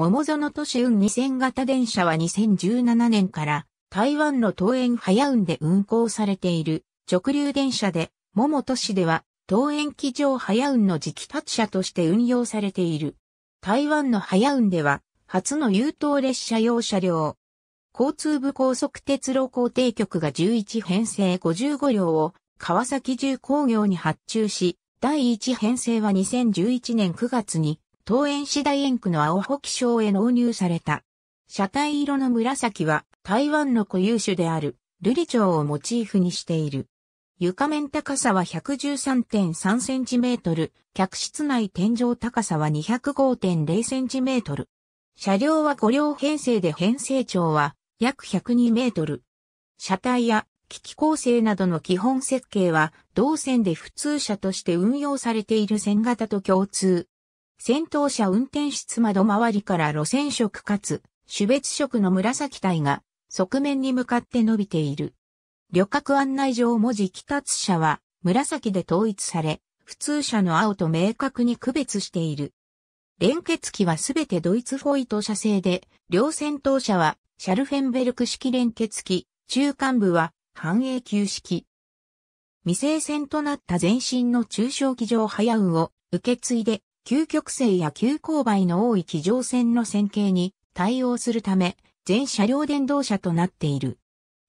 桃園都市運2000型電車は2017年から台湾の東園早運で運行されている直流電車で、桃都市では東園機場早運の磁気達車として運用されている。台湾の早運では初の優等列車用車両。交通部高速鉄路工程局が11編成55両を川崎重工業に発注し、第1編成は2011年9月に東園市大園区の青気象へ納入された。車体色の紫は台湾の固有種である瑠璃蝶をモチーフにしている。床面高さは 113.3cm、客室内天井高さは 205.0cm。車両は5両編成で編成長は約102メートル。車体や機器構成などの基本設計は同線で普通車として運用されている線型と共通。先頭車運転室窓周りから路線色かつ、種別色の紫体が、側面に向かって伸びている。旅客案内状文字帰達車は、紫で統一され、普通車の青と明確に区別している。連結機はすべてドイツフォイト車製で、両先頭車はシャルフェンベルク式連結機、中間部は半永久式。未成線となった前身の中小機上早運を受け継いで急曲線や急勾配の多い機乗線の線形に対応するため、全車両電動車となっている。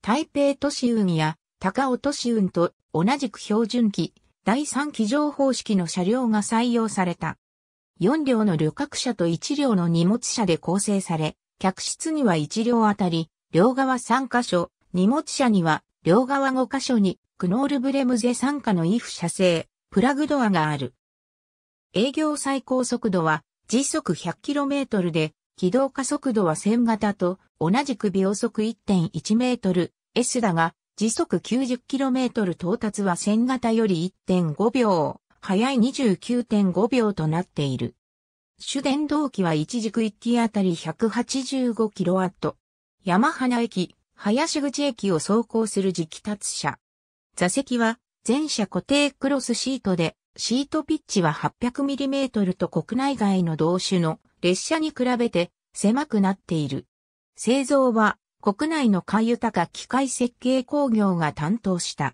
台北都市運や高尾都市運と同じく標準機、第3機乗方式の車両が採用された。4両の旅客車と1両の荷物車で構成され、客室には1両あたり、両側3箇所、荷物車には両側5箇所に、クノールブレムゼ3加のイフ車製、プラグドアがある。営業最高速度は時速 100km で、軌道加速度は1000型と同じく秒速 1.1m S だが、時速 90km 到達は1000型より1.5秒、早い29.5秒となっている。主電動機は一軸一機あたり 185kW。山花駅、林口駅を走行する磁気達車。座席は全車固定クロスシートでシートピッチは 800mm と国内外の同種の列車に比べて狭くなっている。製造は国内の海豊か機械設計工業が担当した。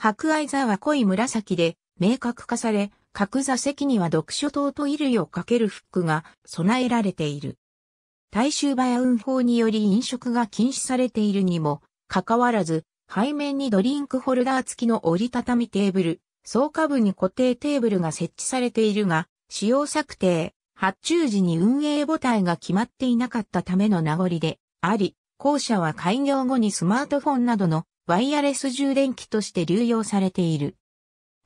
白藍座は濃い紫で明確化され、各座席には読書灯と衣類をかけるフックが備えられている。大衆馬や運法により飲食が禁止されているにも、かかわらず、背面にドリンクホルダー付きの折りたたみテーブル、総下部に固定テーブルが設置されているが、使用策定、発注時に運営母体が決まっていなかったための名残であり、校舎は開業後にスマートフォンなどのワイヤレス充電器として流用されている。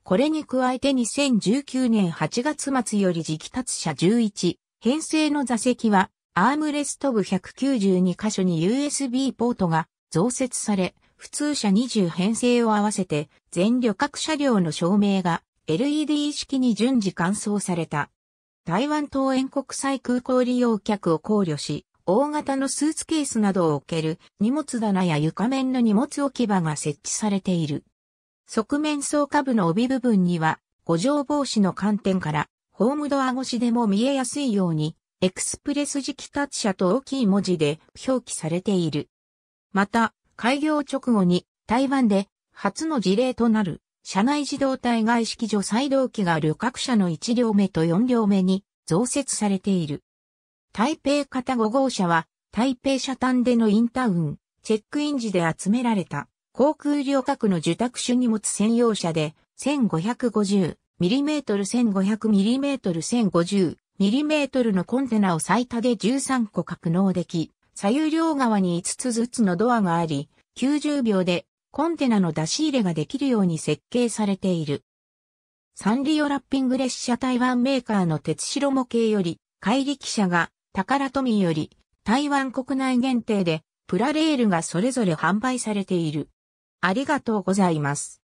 これに加えて2019年8月末より時期達車11、編成の座席はアームレスト部192箇所に USB ポートが増設され、普通車20編成を合わせて、全旅客車両の照明が LED 式に順次換装された。台湾東園国際空港利用客を考慮し、大型のスーツケースなどを置ける荷物棚や床面の荷物置き場が設置されている。側面層下部の帯部分には、五条防止の観点から、ホームドア越しでも見えやすいように、エクスプレス時期達車と大きい文字で表記されている。また、開業直後に台湾で初の事例となる車内自動体外式除細動機が旅客車の1両目と4両目に増設されている。台北型5号車は台北車端でのインタウン、チェックイン時で集められた航空旅客の受託種荷物専用車で 1550mm、1500mm、1050mm のコンテナを最多で13個格納でき、左右両側に5つずつのドアがあり、90秒でコンテナの出し入れができるように設計されている。サンリオラッピング列車台湾メーカーの鉄白模型より、怪力車が宝富より、台湾国内限定で、プラレールがそれぞれ販売されている。ありがとうございます。